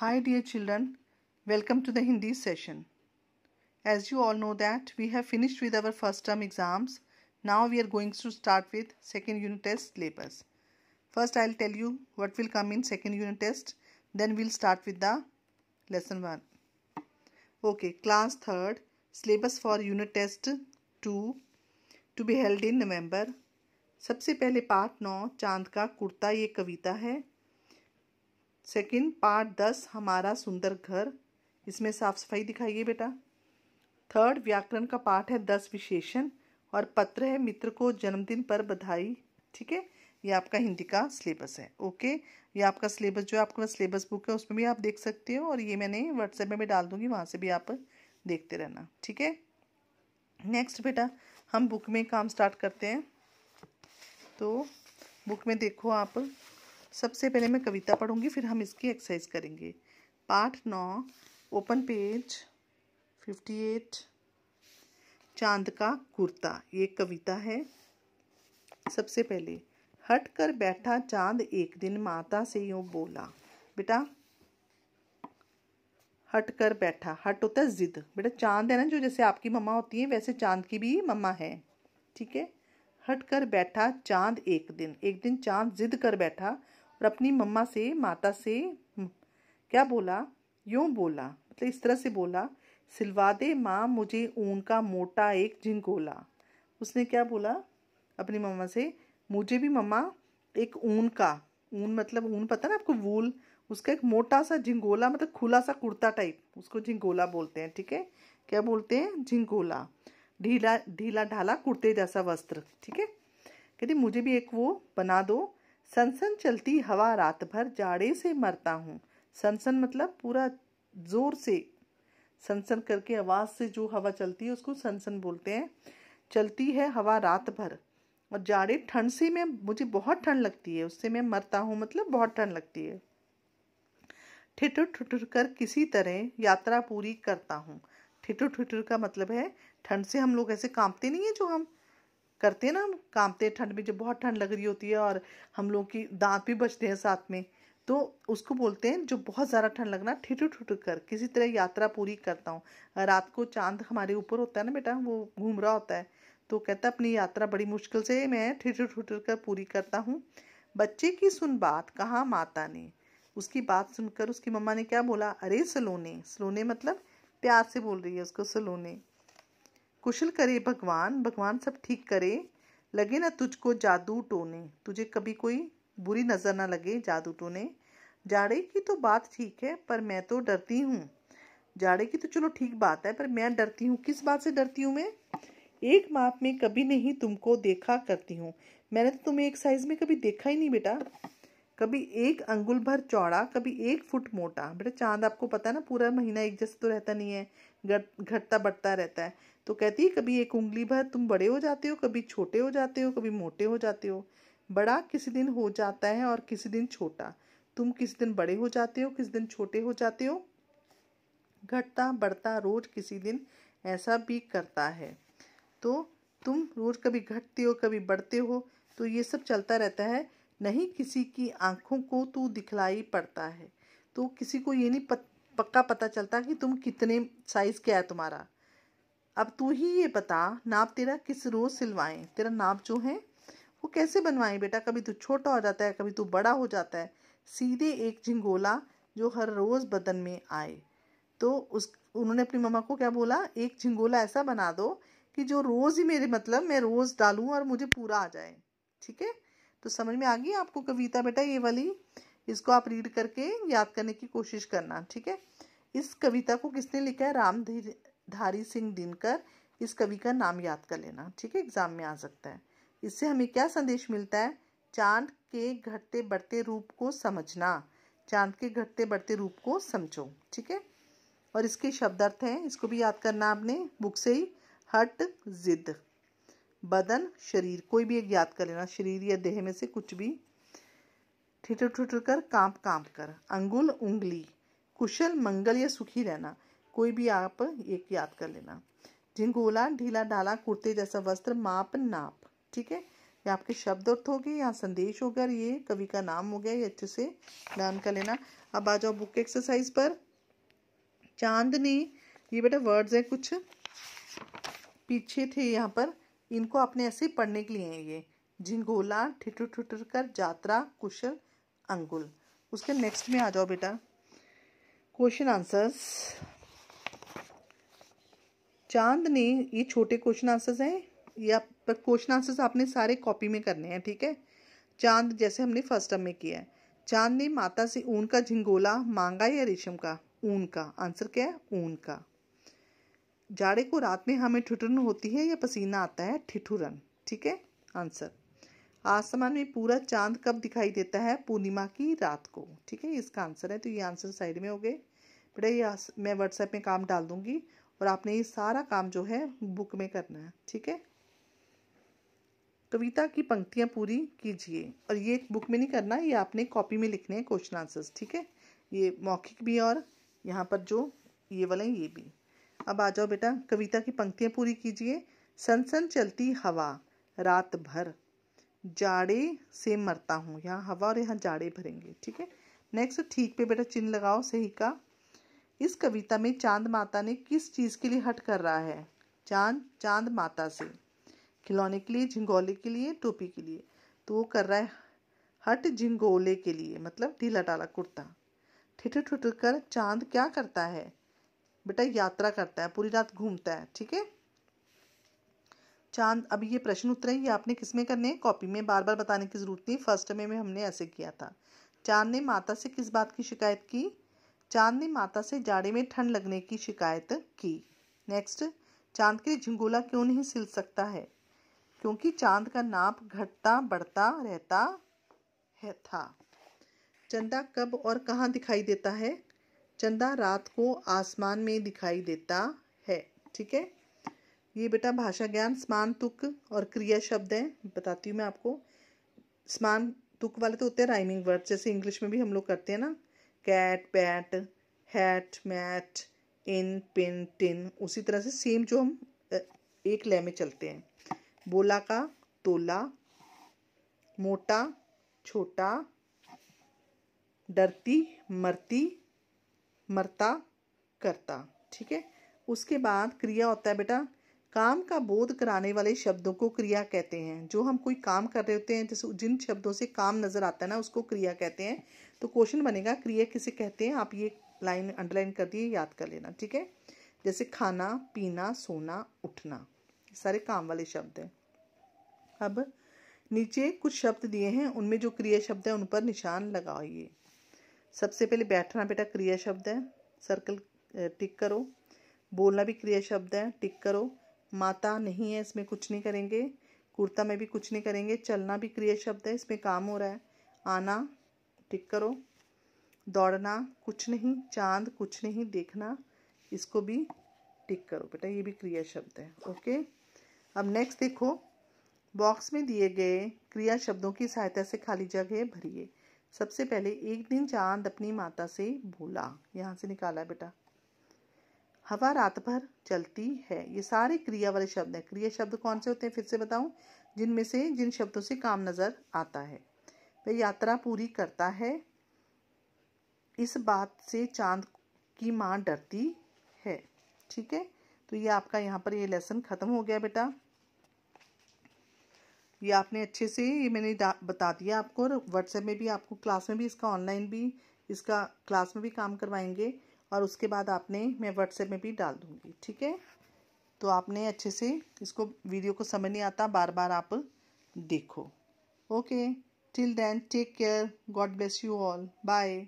Hi dear children, welcome to the Hindi session. As you all know that we have finished with our first term exams. Now we are going to start with second unit test syllabus. First I'll tell you what will come in second unit test. Then we'll start with the lesson 1. Okay, class 3rd, syllabus for unit test 2 to be held in November सबसे पहले part नौ चांद का कुर्ता ये कविता है second part दस हमारा सुंदर घर इसमें साफ सफाई दिखाइए बेटा थर्ड व्याकरण का पाठ है दस विशेषण और पत्र है मित्र को जन्मदिन पर बधाई ठीक है ये आपका हिंदी का सिलेबस है ओके ये आपका सिलेबस जो है आपके पास सिलेबस बुक है उसमें भी आप देख सकते हो और ये मैंने व्हाट्सएप में भी डाल दूंगी वहाँ से भी आप देखते रहना ठीक है नेक्स्ट बेटा हम बुक में काम स्टार्ट करते हैं तो बुक में देखो आप सबसे पहले मैं कविता पढ़ूंगी फिर हम इसकी एक्सरसाइज करेंगे पाठ नौ ओपन पेज फिफ्टी एट चांद का कुर्ता ये कविता है सबसे पहले हट कर बैठा चांद एक दिन माता से यूं बोला बेटा हट कर बैठा हट होता है जिद बेटा चांद है ना जो जैसे आपकी मम्मा होती है वैसे चांद की भी मम्मा है ठीक है हट कर बैठा चांद एक दिन एक दिन चांद जिद कर बैठा और अपनी मम्मा से माता से हम्म, क्या बोला यूं बोला मतलब इस तरह से बोला सिलवा दे माँ मुझे ऊन का मोटा एक झिंगोला उसने क्या बोला अपनी मम्मा से मुझे भी मम्मा एक ऊन का ऊन मतलब ऊन पता ना आपको वूल उसका एक मोटा सा झिंगोला मतलब खुला सा कुर्ता टाइप उसको झिंगोला बोलते हैं ठीक है क्या बोलते हैं झिंगोला ढीला ढीला ढाला कुर्ते जैसा वस्त्र ठीक है कहते मुझे भी एक वो बना दो सनसन चलती हवा रात भर जाड़े से मरता हूँ सनसन मतलब पूरा जोर से सनसन करके आवाज़ से जो हवा चलती है उसको सनसन बोलते हैं चलती है हवा रात भर और जाड़े ठंड से मैं मुझे बहुत ठंड लगती है उससे मैं मरता हूँ मतलब बहुत ठंड लगती है ठिठुर ठिठुर कर किसी तरह यात्रा पूरी करता हूँ ठिठुर ठिठुर का मतलब है ठंड से हम लोग ऐसे कांपते नहीं है जो हम करते हैं ना हम कांपते ठंड में जब बहुत ठंड लग रही होती है और हम लोग की दांत भी बचते हैं साथ में तो उसको बोलते हैं जो बहुत ज़्यादा ठंड लगना ठिठू ठिठुर कर किसी तरह यात्रा पूरी करता हूँ रात को चांद हमारे ऊपर होता है ना बेटा वो घूम रहा होता है तो कहता अपनी यात्रा बड़ी मुश्किल से मैं ठिठू ठिठुर कर पूरी करता हूँ बच्चे की सुन बात कहाँ माता ने उसकी बात सुनकर उसकी मम्मा ने क्या बोला अरे सलोने सलोने मतलब प्यार से बोल रही है उसको सलोने कुशल करे भगवान भगवान सब ठीक करे लगे ना तुझको जादू टोने तुझे कभी कोई बुरी नज़र ना लगे जादू टोने जाड़े की तो बात ठीक है पर मैं तो डरती हूँ जाड़े की तो चलो ठीक बात है पर मैं डरती हूँ किस बात से डरती हूँ मैं एक माप में कभी नहीं तुमको देखा करती हूँ मैंने तो तुम्हें एक साइज में कभी देखा ही नहीं बेटा कभी एक अंगुल भर चौड़ा कभी एक फुट मोटा बेटा चांद आपको पता है ना पूरा महीना एक जैसा तो रहता नहीं है घटता बढ़ता रहता है तो कहती है कभी एक उंगली भर तुम बड़े हो जाते हो कभी छोटे हो जाते हो कभी मोटे हो जाते हो बड़ा किसी दिन हो जाता है और किसी दिन छोटा तुम किसी दिन बड़े हो जाते हो किसी दिन छोटे हो जाते हो घटता बढ़ता रोज किसी दिन ऐसा भी करता है तो तुम रोज कभी घटते हो कभी बढ़ते हो तो ये सब चलता रहता है नहीं किसी की आंखों को तू तो दिखलाई पड़ता है तो किसी को ये नहीं पक्का पता चलता कि तुम कितने साइज़ क्या है तुम्हारा अब तू ही ये बता नाप तेरा किस रोज़ सिलवाएं तेरा नाप जो है वो कैसे बनवाएं बेटा कभी तू छोटा हो जाता है कभी तू बड़ा हो जाता है सीधे एक झिंगोला जो हर रोज़ बदन में आए तो उस उन्होंने अपनी मम्मा को क्या बोला एक झिंगोला ऐसा बना दो कि जो रोज़ ही मेरे मतलब मैं रोज़ डालूँ और मुझे पूरा आ जाए ठीक है तो समझ में आ गई आपको कविता बेटा ये वाली इसको आप रीड करके याद करने की कोशिश करना ठीक है इस कविता को किसने लिखा है रामधारी सिंह दिनकर इस कवि का नाम याद कर लेना ठीक है एग्जाम में आ सकता है इससे हमें क्या संदेश मिलता है चांद के घटते बढ़ते रूप को समझना चांद के घटते बढ़ते रूप को समझो ठीक है और इसके शब्द अर्थ हैं इसको भी याद करना आपने बुक से ही हट जिद बदन शरीर कोई भी एक याद कर लेना शरीर या देह में से कुछ भी ठिठर ठिठर कर कांप कांप कर अंगुल उंगली कुशल मंगल या सुखी रहना कोई भी आप एक याद कर लेना झिंगोला ढीला ढाला कुर्ते जैसा वस्त्र माप नाप ठीक है ये आपके शब्द अर्थ हो गए या संदेश हो गया ये कवि का नाम हो गया ये अच्छे से ध्यान कर लेना अब आ जाओ बुक एक्सरसाइज पर चांदनी ये बेटा वर्ड्स है कुछ पीछे थे यहाँ पर इनको अपने ऐसे पढ़ने के लिए हैं ये झिंगोला ठिठुर ठिठुर कर जात्रा कुशल अंगुल उसके नेक्स्ट में आ जाओ बेटा क्वेश्चन आंसर्स चांद ने ये छोटे क्वेश्चन आंसर्स हैं या पर क्वेश्चन आंसर्स आपने सारे कॉपी में करने हैं ठीक है चांद जैसे हमने फर्स्ट टर्म में किया है चांद ने माता से ऊन का झिंगोला मांगा या रेशम का ऊन का आंसर क्या है ऊन का जाड़े को रात में हमें ठिठुरन होती है या पसीना आता है ठिठुरन ठीक है आंसर आसमान में पूरा चांद कब दिखाई देता है पूर्णिमा की रात को ठीक है इसका आंसर है तो ये आंसर साइड में हो गए बेटा ये मैं व्हाट्सएप में काम डाल दूंगी और आपने ये सारा काम जो है बुक में करना है ठीक है कविता की पंक्तियाँ पूरी कीजिए और ये बुक में नहीं करना ये आपने कॉपी में लिखने हैं क्वेश्चन आंसर्स ठीक है ये मौखिक भी और यहाँ पर जो ये वाले ये भी अब आ जाओ बेटा कविता की पंक्तियां पूरी कीजिए सनसन चलती हवा रात भर जाड़े से मरता हूँ यहाँ हवा और यहाँ जाड़े भरेंगे ठीक है नेक्स्ट ठीक पे बेटा चिन्ह लगाओ सही का इस कविता में चांद माता ने किस चीज़ के लिए हट कर रहा है चांद चांद माता से खिलौने के लिए झिंगोले के लिए टोपी के लिए तो वो कर रहा है हट झिंगोले के लिए मतलब ढीला डाला कुर्ता ठिठ ठुठुर कर चांद क्या करता है बेटा यात्रा करता है पूरी रात घूमता है ठीक है चांद अभी ये प्रश्न उत्तर है ये आपने किसमें करने हैं कॉपी में बार बार बताने की जरूरत नहीं फर्स्ट में, में हमने ऐसे किया था चांद ने माता से किस बात की शिकायत की चांद ने माता से जाड़े में ठंड लगने की शिकायत की नेक्स्ट चांद के लिए झिंगोला क्यों नहीं सिल सकता है क्योंकि चांद का नाप घटता बढ़ता रहता है था चंदा कब और कहाँ दिखाई देता है चंदा रात को आसमान में दिखाई देता है ठीक है ये बेटा भाषा ज्ञान स्मान तुक और क्रिया शब्द हैं बताती हूँ मैं आपको स्मान तुक वाले तो होते हैं राइमिंग वर्ड जैसे इंग्लिश में भी हम लोग करते हैं ना cat pat hat mat in pin tin उसी तरह से सेम जो हम एक लय में चलते हैं बोला का तोला मोटा छोटा डरती मरती मरता करता ठीक है उसके बाद क्रिया होता है बेटा काम का बोध कराने वाले शब्दों को क्रिया कहते हैं जो हम कोई काम कर रहे होते हैं जैसे जिन शब्दों से काम नज़र आता है ना उसको क्रिया कहते हैं तो क्वेश्चन बनेगा क्रिया किसे कहते हैं आप ये लाइन अंडरलाइन कर दिए याद कर लेना ठीक है जैसे खाना पीना सोना उठना सारे काम वाले शब्द हैं अब नीचे कुछ शब्द दिए हैं उनमें जो क्रिया शब्द है उन पर निशान लगाइए सबसे पहले बैठना बेटा क्रिया शब्द है सर्कल टिक करो बोलना भी क्रिया शब्द है टिक करो माता नहीं है इसमें कुछ नहीं करेंगे कुर्ता में भी कुछ नहीं करेंगे चलना भी क्रिया शब्द है इसमें काम हो रहा है आना टिक करो दौड़ना कुछ नहीं चांद कुछ नहीं देखना इसको भी टिक करो बेटा ये भी क्रिया शब्द है ओके अब नेक्स्ट देखो बॉक्स में दिए गए क्रिया शब्दों की सहायता से खाली जगह भरिए सबसे पहले एक दिन चांद अपनी माता से बोला यहाँ से निकाला बेटा हवा रात भर चलती है ये सारे क्रिया वाले शब्द हैं क्रिया शब्द कौन से होते हैं फिर से बताऊं जिनमें से जिन शब्दों से काम नज़र आता है वह यात्रा पूरी करता है इस बात से चांद की माँ डरती है ठीक है तो ये आपका यहाँ पर ये लेसन ख़त्म हो गया बेटा ये आपने अच्छे से ये मैंने बता दिया आपको और व्हाट्सएप में भी आपको क्लास में भी इसका ऑनलाइन भी इसका क्लास में भी काम करवाएंगे और उसके बाद आपने मैं व्हाट्सएप में भी डाल दूँगी ठीक है तो आपने अच्छे से इसको वीडियो को समझ नहीं आता बार बार आप देखो okay till then take care God bless you all bye